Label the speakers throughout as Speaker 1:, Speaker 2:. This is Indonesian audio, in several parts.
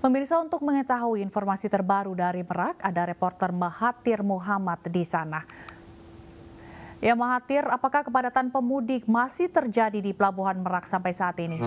Speaker 1: Pemirsa untuk mengetahui informasi terbaru dari Merak, ada reporter Mahathir Muhammad di sana. Ya Mahathir, apakah kepadatan pemudik masih terjadi di Pelabuhan Merak sampai saat ini?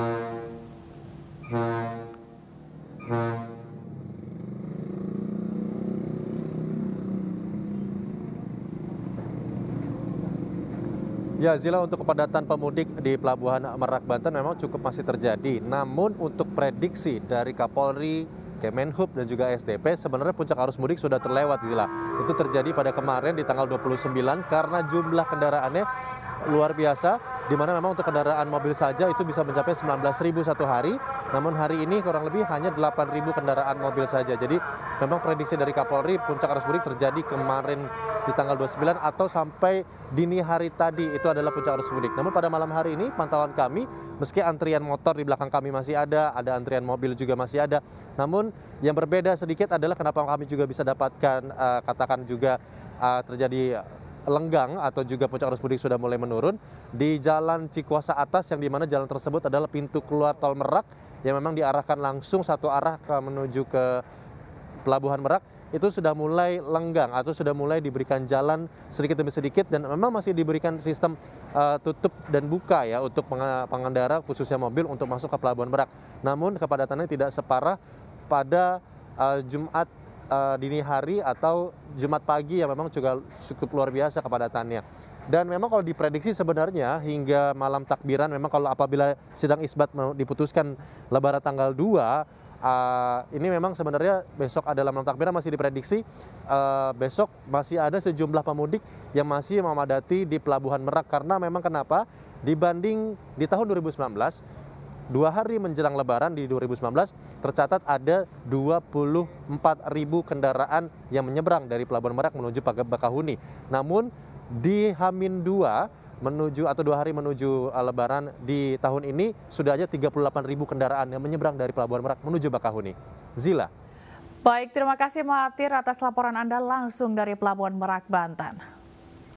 Speaker 2: Ya, Zila untuk kepadatan pemudik di Pelabuhan Merak Banten memang cukup masih terjadi. Namun untuk prediksi dari Kapolri Kemenhub dan juga SDP sebenarnya puncak arus mudik sudah terlewat Zila. Itu terjadi pada kemarin di tanggal 29 karena jumlah kendaraannya luar biasa di mana memang untuk kendaraan mobil saja itu bisa mencapai 19.000 satu hari namun hari ini kurang lebih hanya 8.000 kendaraan mobil saja jadi memang prediksi dari Kapolri puncak arus mudik terjadi kemarin di tanggal 29 atau sampai dini hari tadi itu adalah puncak arus mudik. Namun pada malam hari ini pantauan kami meski antrian motor di belakang kami masih ada, ada antrian mobil juga masih ada. Namun yang berbeda sedikit adalah kenapa kami juga bisa dapatkan uh, katakan juga uh, terjadi lenggang atau juga puncak arus mudik sudah mulai menurun di Jalan Cikuasa Atas yang dimana jalan tersebut adalah pintu keluar tol Merak yang memang diarahkan langsung satu arah ke menuju ke Pelabuhan Merak itu sudah mulai lenggang atau sudah mulai diberikan jalan sedikit demi sedikit dan memang masih diberikan sistem uh, tutup dan buka ya untuk pengendara khususnya mobil untuk masuk ke Pelabuhan Merak. Namun kepadatannya tidak separah pada uh, Jumat uh, dini hari atau Jumat pagi yang memang juga cukup luar biasa kepadatannya. Dan memang kalau diprediksi sebenarnya hingga malam takbiran memang kalau apabila sidang isbat diputuskan lebaran tanggal 2 uh, ini memang sebenarnya besok adalah malam takbiran masih diprediksi uh, besok masih ada sejumlah pemudik yang masih memadati di pelabuhan Merak karena memang kenapa dibanding di tahun 2019 Dua hari menjelang lebaran di 2019 tercatat ada 24 ribu kendaraan yang menyeberang dari Pelabuhan Merak menuju Bakahuni. Namun di Hamin 2 menuju atau dua hari menuju uh, Lebaran di tahun ini sudah ada 38 ribu kendaraan yang menyeberang dari Pelabuhan Merak menuju Bakahuni. Zila.
Speaker 1: Baik, terima kasih Mahathir atas laporan Anda langsung dari Pelabuhan Merak, Banten.